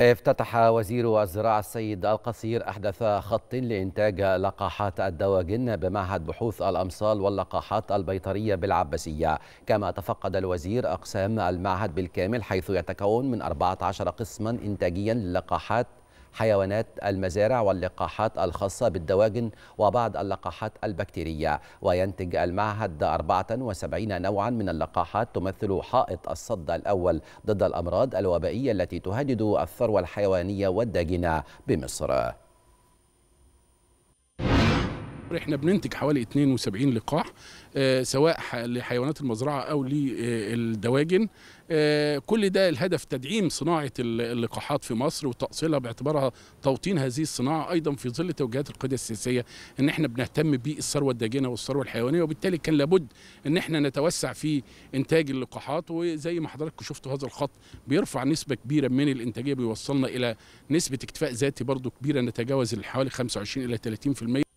افتتح وزير الزراعة السيد القصير أحدث خط لإنتاج لقاحات الدواجن بمعهد بحوث الأمصال واللقاحات البيطرية بالعباسية كما تفقد الوزير أقسام المعهد بالكامل حيث يتكون من 14 قسما إنتاجيا للقاحات حيوانات المزارع واللقاحات الخاصة بالدواجن وبعض اللقاحات البكتيرية وينتج المعهد 74 نوعا من اللقاحات تمثل حائط الصد الأول ضد الأمراض الوبائية التي تهدد الثروة الحيوانية والداجنة بمصر احنا بننتج حوالي 72 لقاح آه، سواء لحيوانات المزرعه او للدواجن آه، كل ده الهدف تدعيم صناعه اللقاحات في مصر وتاصيلها باعتبارها توطين هذه الصناعه ايضا في ظل توجيهات القياده السياسيه ان احنا بنهتم بالثروه الداجنه والثروه الحيوانيه وبالتالي كان لابد ان احنا نتوسع في انتاج اللقاحات وزي ما حضراتكم شفتوا هذا الخط بيرفع نسبه كبيره من الانتاجيه بيوصلنا الى نسبه اكتفاء ذاتي برضو كبيره نتجاوز حوالي 25 الى 30%